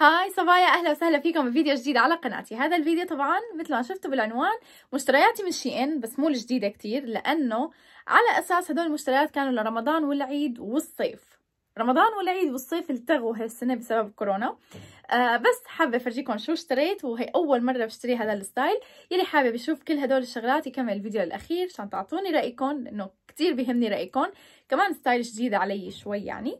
هاي صبايا اهلا وسهلا فيكم بفيديو جديد على قناتي هذا الفيديو طبعا مثل ما شفتوا بالعنوان مشترياتي من شي ان بس مو الجديده كتير لانه على اساس هدول المشتريات كانوا لرمضان والعيد والصيف رمضان والعيد والصيف التغوا هالسنه بسبب كورونا آه بس حابه افرجيكم شو اشتريت وهي اول مره بشتري هذا الستايل يلي حابب يشوف كل هدول الشغلات يكمل الفيديو الاخير عشان تعطوني رايكم لانه كتير بيهمني رايكم كمان ستايل جديد علي شوي يعني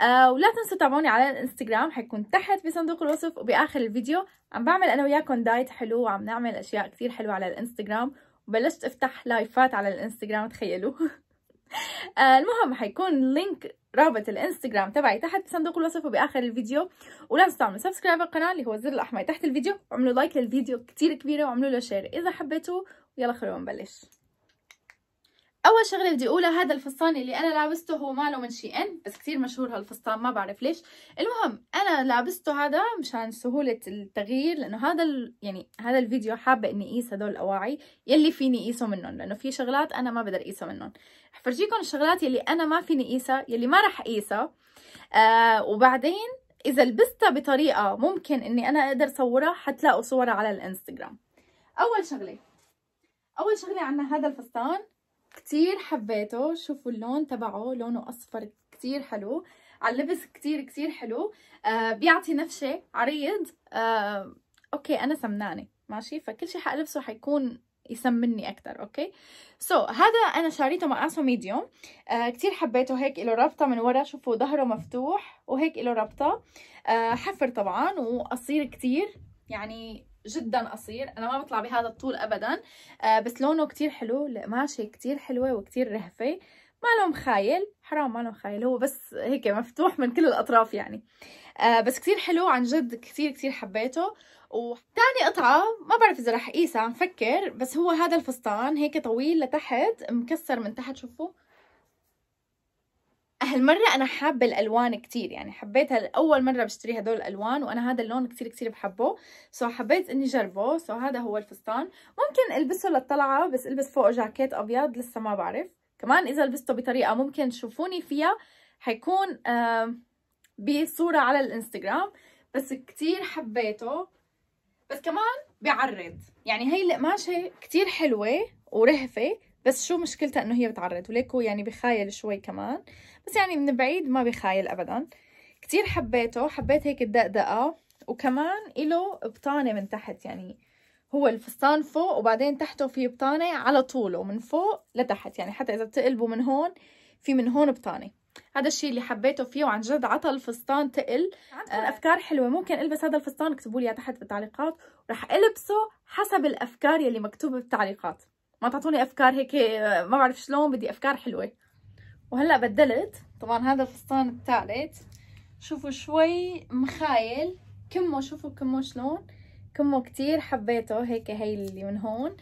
آه ولا تنسوا تابعوني على الانستغرام حيكون تحت بصندوق الوصف وباخر الفيديو عم بعمل انا وياكم دايت حلو وعم نعمل اشياء كتير حلوه على الانستغرام وبلشت افتح لايفات على الانستغرام تخيلوا آه، المهم حيكون لينك رابط الانستغرام تبعي تحت صندوق الوصف وباخر الفيديو ولا تنسوا تعملوا سبسكرايب القناه اللي هو الزر الاحمر تحت الفيديو وعملوا لايك للفيديو كتير كبيره وعملوا له شير اذا حبيتوا ويلا خلونا نبلش اول شغله بدي اقولها هذا الفستان اللي انا لابسته هو ماله من شي ان بس كثير مشهور هالفستان ما بعرف ليش المهم انا لابسته هذا مشان سهوله التغيير لانه هذا ال... يعني هذا الفيديو حابه اني اقيس هدول الاواعي يلي فيني اقيسه منهم لانه في شغلات انا ما بقدر اقيسها منهم رح فرجيكم الشغلات يلي انا ما فيني اقيسها يلي ما رح اقيسها آه وبعدين اذا لبستها بطريقه ممكن اني انا اقدر صورها حتلاقوا صورها على الانستغرام اول شغله اول شغله عندنا هذا الفستان كتير حبيته شوفوا اللون تبعه لونه اصفر كتير حلو على اللبس كتير كتير حلو آه بيعطي نفشه عريض آه اوكي انا سمنانه ماشي فكل شيء حلبسه حيكون يسمني اكثر اوكي سو so, هذا انا شاريته مقاسه ميديوم آه كثير حبيته هيك له ربطه من ورا شوفوا ظهره مفتوح وهيك له ربطه آه حفر طبعا وقصير كثير يعني جدا قصير انا ما بطلع بهذا الطول ابدا آه بس لونه كتير حلو القماشه كتير حلوه وكتير رهفه ما له مخايل حرام ما له مخايل هو بس هيك مفتوح من كل الاطراف يعني آه بس كتير حلو عن جد كتير كتير حبيته وثاني قطعة ما بعرف إذا رح أقيسها عم فكر بس هو هذا الفستان هيك طويل لتحت مكسر من تحت شوفوا هالمرة أنا حابة الألوان كتير يعني حبيتها أول مرة بشتري هدول الألوان وأنا هذا اللون كتير كتير بحبه سو حبيت إني جربه سو هذا هو الفستان ممكن ألبسه للطلعة بس ألبس فوقه جاكيت أبيض لسه ما بعرف كمان إذا لبسته بطريقة ممكن تشوفوني فيها حيكون بصورة على الإنستغرام بس كتير حبيته بس كمان بيعرض يعني هي القماشة كتير حلوة ورهفة بس شو مشكلتها انه هي بتعرض وليكو يعني بخايل شوي كمان بس يعني من بعيد ما بخايل ابدا كتير حبيته حبيت هيك الدقدقه وكمان له بطانه من تحت يعني هو الفستان فوق وبعدين تحته في بطانه على طوله من فوق لتحت يعني حتى اذا بتقلبه من هون في من هون بطانه هذا الشيء اللي حبيته فيه وعن جد عطى الفستان تقل عندكم آه. افكار حلوه ممكن البس هذا الفستان اكتبوا لي تحت بالتعليقات ورح البسه حسب الافكار يلي مكتوبه بالتعليقات ما تعطوني افكار هيك ما بعرف شلون بدي افكار حلوه وهلا بدلت طبعا هذا الفستان الثالث شوفوا شوي مخايل كمه شوفوا كمه شلون كمه كتير حبيته هيك هي اللي من هون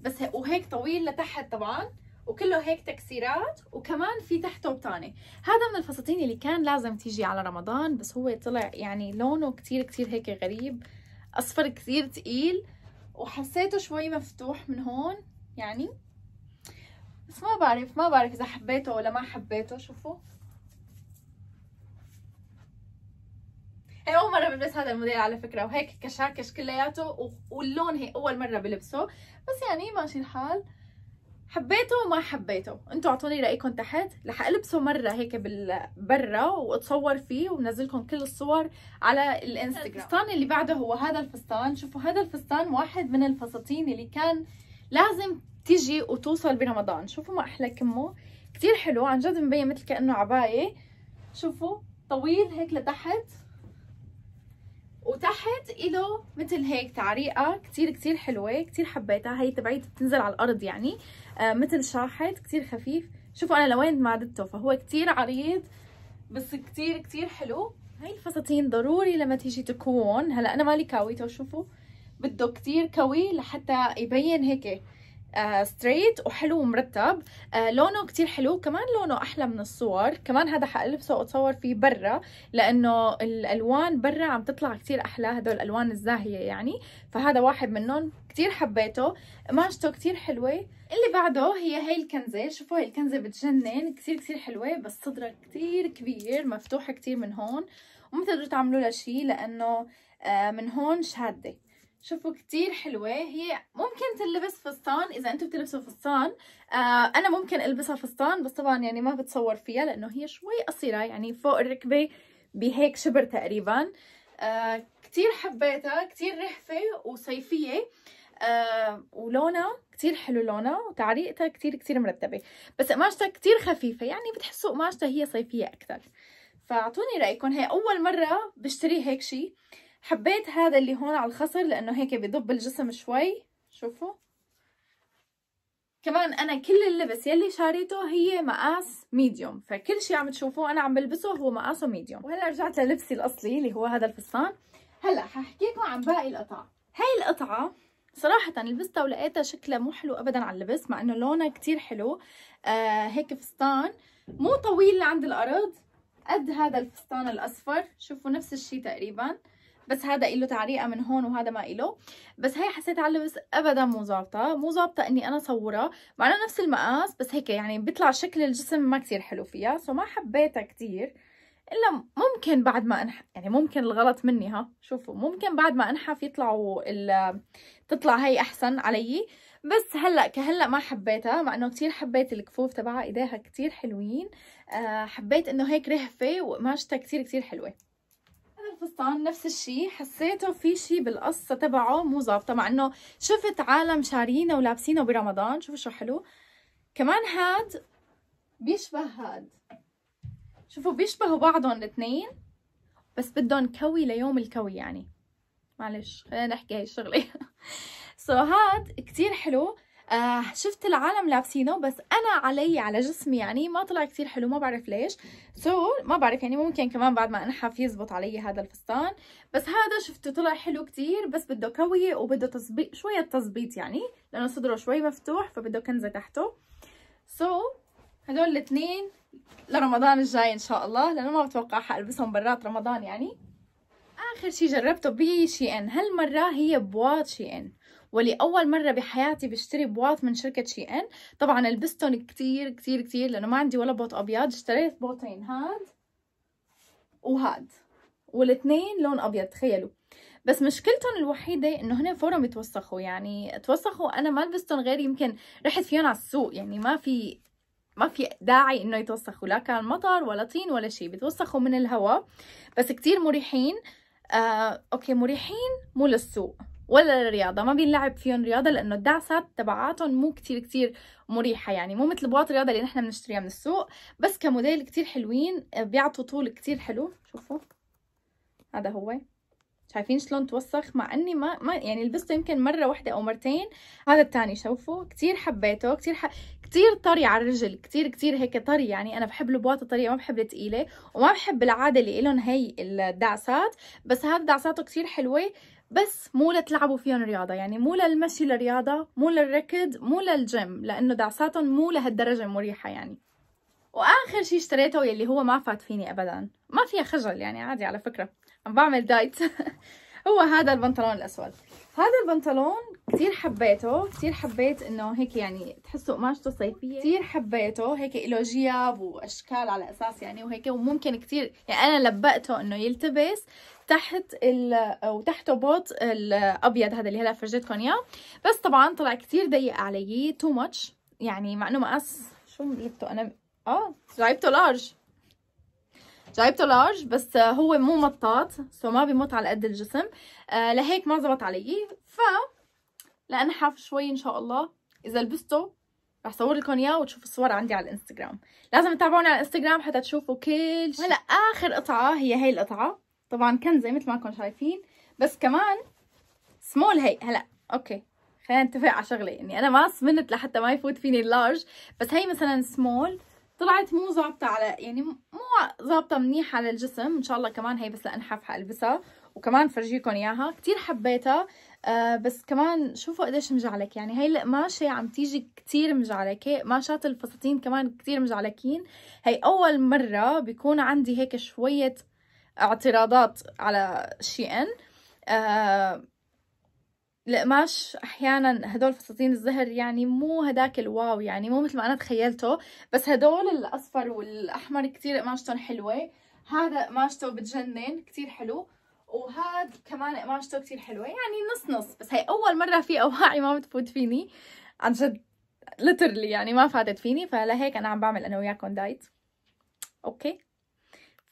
بس وهيك طويل لتحت طبعا وكله هيك تكسيرات وكمان في تحته بطانه هذا من الفساتين اللي كان لازم تيجي على رمضان بس هو طلع يعني لونه كتير كتير هيك غريب اصفر كتير تقيل وحسيته شوي مفتوح من هون يعني بس ما بعرف ما بعرف اذا حبيته ولا ما حبيته شوفوا هي اول مره بلبس هذا الموديل على فكره وهيك كشاكش كلياته واللون هي اول مره بلبسه بس يعني ماشي الحال حبيته وما حبيته انتوا اعطوني رايكم تحت رح البسه مره هيك برا واتصور فيه وبنزلكم كل الصور على الانستغرام الفستان اللي بعده هو هذا الفستان شوفوا هذا الفستان واحد من الفساتين اللي كان لازم تيجي وتوصل برمضان شوفوا ما احلى كمه كتير حلو عن جد مبين مثل كانه عبايه شوفوا طويل هيك لتحت وتحت له مثل هيك تعريقه كتير كتير حلوه كتير حبيتها هي تبعيت بتنزل على الارض يعني آه مثل شاحت كتير خفيف شوفوا انا لوين معدته فهو كتير عريض بس كتير كتير حلو هاي الفساتين ضروري لما تيجي تكون هلا انا مالي كاويته شوفوا بده كتير قوي لحتى يبين هيك ستريت آه، uh, وحلو ومرتب uh, لونه كتير حلو كمان لونه احلى من الصور كمان هذا حلبسه واتصور فيه برا لانه الالوان برا عم تطلع كتير احلى هدول الالوان الزاهيه يعني فهذا واحد منهم كتير حبيته قماشته كتير حلوه اللي بعده هي هي الكنزه شوفوا هي الكنزه بتجنن كتير كتير حلوه بس صدرها كتير كبير مفتوحه كتير من هون وما بتقدروا تعملوا لها شيء لانه آه، من هون شاده شوفوا كتير حلوة هي ممكن تلبس فستان إذا أنتم بتلبسوا فستان آه أنا ممكن ألبسها فستان بس طبعا يعني ما بتصور فيها لأنه هي شوي قصيرة يعني فوق الركبة بهيك شبر تقريبا آه كتير حبيتها كتير رحفة وصيفية آه ولونها كتير حلو لونها وتعريقتها كتير كتير مرتبة بس قماشتها كتير خفيفة يعني بتحسوا قماشتها هي صيفية أكتر فاعطوني رأيكم هي أول مرة بشتري هيك شي حبيت هذا اللي هون على الخصر لانه هيك بضب الجسم شوي شوفوا كمان انا كل اللبس يلي شاريته هي مقاس ميديوم فكل شيء عم تشوفوه انا عم بلبسه هو مقاسه ميديوم وهلا رجعت للبسي الاصلي اللي هو هذا الفستان هلا ححكيكم عن باقي القطع هاي القطعه صراحة لبستها ولقيتها شكلها مو حلو ابدا على اللبس مع انه لونها كتير حلو آه هيك فستان مو طويل لعند الارض قد هذا الفستان الاصفر شوفوا نفس الشيء تقريبا بس هذا له تعليقه من هون وهذا ما له بس هي حسيت على اللبس ابدا مو ظابطه مو ظابطه اني انا صورها مع انه نفس المقاس بس هيك يعني بيطلع شكل الجسم ما كثير حلو فيها سو ما حبيتها كثير الا ممكن بعد ما انح يعني ممكن الغلط مني ها شوفوا ممكن بعد ما انحف يطلعوا ال... تطلع هي احسن علي بس هلا كهلا ما حبيتها مع انه كثير حبيت الكفوف تبعها ايديها كثير حلوين آه حبيت انه هيك رهفه وقماشتها كثير كثير حلوه الفستان نفس الشيء حسيته في شيء بالقصه تبعه مو ظابطه مع انه شفت عالم شارينه ولابسينه برمضان شوفوا شو حلو كمان هاد بيشبه هاد شوفوا بيشبهوا بعضهم الاثنين بس بدهم كوي ليوم الكوي يعني معلش خلينا نحكي هي الشغله سو so, هاد كتير حلو آه شفت العالم لابسينه بس انا علي على جسمي يعني ما طلع كثير حلو ما بعرف ليش سو so, ما بعرف يعني ممكن كمان بعد ما انحف يزبط علي هذا الفستان بس هذا شفته طلع حلو كثير بس بده كويه وبده تظبيط شويه تظبيط يعني لانه صدره شوي مفتوح فبده كنزه تحته سو so, هدول الاثنين لرمضان الجاي ان شاء الله لانه ما بتوقع حلبسهم برات رمضان يعني اخر شي جربته بشي ان هالمره هي بواط شي ان ولأول مرة بحياتي بشتري بواط من شركة شي ان طبعا لبستهم كتير كتير كتير لأنه ما عندي ولا بوط أبيض اشتريت بوطين هاد وهاد والاثنين لون أبيض تخيلوا بس مشكلتهم الوحيدة انه هن فورا بيتوسخوا يعني توسخوا انا ما لبستهم غير يمكن رحت فيهم على السوق يعني ما في ما في داعي انه يتوسخوا لا كان مطر ولا طين ولا شيء بيتوسخوا من الهواء بس كتير مريحين آه اوكي مريحين مو للسوق ولا للرياضه ما بينلعب فيهم رياضه لانه الدعسات تبعاتهم مو كتير كتير مريحه يعني مو مثل بواط رياضه اللي نحن بنشتريها من السوق بس كموديل كتير حلوين آه، بيعطوا طول كتير حلو شوفوا هذا هو شايفين شلون توسخ مع اني ما, ما يعني لبسته يمكن مره واحده او مرتين هذا الثاني شوفوا كثير حبيته كثير ح... كثير طري على الرجل كثير كثير هيك طري يعني انا بحب البواطه طريه ما بحب الثقيله وما بحب العاده اللي لهم هي الدعسات بس هذا دعساته كثير حلوه بس مو لتلعبوا فيهم رياضة يعني مو للمشي للرياضة مو للركض مو للجيم لأنه دعساتهم مو لهالدرجة مريحة يعني واخر شي اشتريته يلي هو ما فات فيني ابدا ما فيها خجل يعني عادي على فكره عم بعمل دايت هو هذا البنطلون الاسود هذا البنطلون كثير حبيته كثير حبيت انه هيك يعني تحسه قماشته صيفيه كثير حبيته هيك له جياب واشكال على اساس يعني وهيك وممكن كثير يعني انا لبقته انه يلتبس تحت ال او تحته بوط الابيض هذا اللي هلا فرجيتكم اياه بس طبعا طلع كثير ضيق علي تو ماتش يعني مع انه مقاس شو جبته انا اه جايبته لارج جايبته لارج بس هو مو مطاط سو ما بيمط على قد الجسم آه لهيك ما زبط علي ف لانحف شوي ان شاء الله اذا لبسته رح صور لكم اياه وتشوفوا الصور عندي على الانستغرام لازم تتابعوني على الانستغرام حتى تشوفوا كل شيء هلا اخر قطعه هي هي القطعه طبعا كان زي مثل ما كنتم شايفين بس كمان سمول هي هلا اوكي خلينا نتفق على شغله يعني انا ما صمنت لحتى ما يفوت فيني اللارج بس هي مثلا سمول طلعت مو ظابطه على يعني مو ظابطه منيح على الجسم ان شاء الله كمان هي بس لانحف حلبسها وكمان فرجيكم اياها كثير حبيتها آه بس كمان شوفوا قديش مجعلك يعني هي القماشه عم تيجي كثير مجعلكه قماشات الفساتين كمان كثير مجعلكين هي اول مره بيكون عندي هيك شويه اعتراضات على شي ان القماش آه، احيانا هدول فساتين الزهر يعني مو هداك الواو يعني مو مثل ما انا تخيلته بس هدول الاصفر والاحمر كتير قماشتهم حلوه هذا قماشته بتجنن كتير حلو وهذا كمان قماشته كتير حلوه يعني نص نص بس هي اول مره في اواعي ما بتفوت فيني عن جد لترلي يعني ما فاتت فيني فلهيك انا عم بعمل انا وياكم دايت اوكي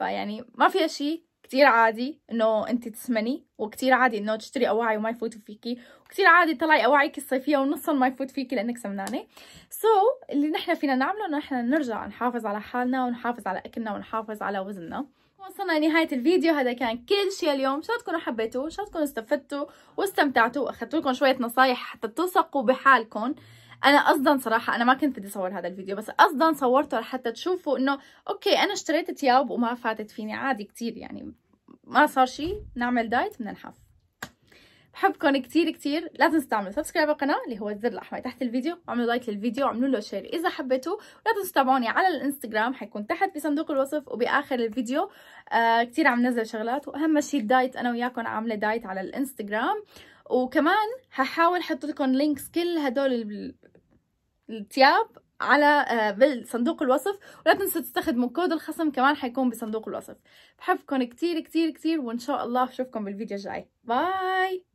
فيعني ما فيها شيء كتير عادي انه انت تسمني وكتير عادي انه تشتري اواعي وما يفوتوا فيكي وكتير عادي تطلعي اواعيك الصيفيه ونصهم ما يفوت فيكي لانك سمنانه سو so, اللي نحن فينا نعمله انه نحن نرجع نحافظ على حالنا ونحافظ على اكلنا ونحافظ على وزننا وصلنا لنهاية الفيديو هذا كان كل شيء اليوم ان شاء تكونوا حبيتوه ان شاء تكونوا استفدتوا واستمتعتوا واخذتوا لكم شوية نصايح حتى تثقوا بحالكم انا قصدا صراحه انا ما كنت بدي اصور هذا الفيديو بس قصدا صورته لحتى تشوفوا انه اوكي انا اشتريت ثياب وما فاتت فيني عادي كثير يعني ما صار شيء نعمل دايت بننحف بحبكم كثير كثير لا تنسوا تعملوا سبسكرايب القناه اللي هو الزر الاحمر تحت الفيديو وعملوا لايك للفيديو وعملوا له شير اذا حبيتوا ولا تنسوا تتابعوني على الانستغرام حيكون تحت بصندوق الوصف وباخر الفيديو آه كثير عم نزل شغلات واهم شيء الدايت انا وياكم عامله دايت على الانستغرام وكمان هحاول احط لكم لينكس كل هدول التياب على آه، بالصندوق الوصف ولا تنسوا تستخدموا كود الخصم كمان حيكون بصندوق الوصف بحبكم كتير كتير كتير وان شاء الله اشوفكم بالفيديو الجاي باي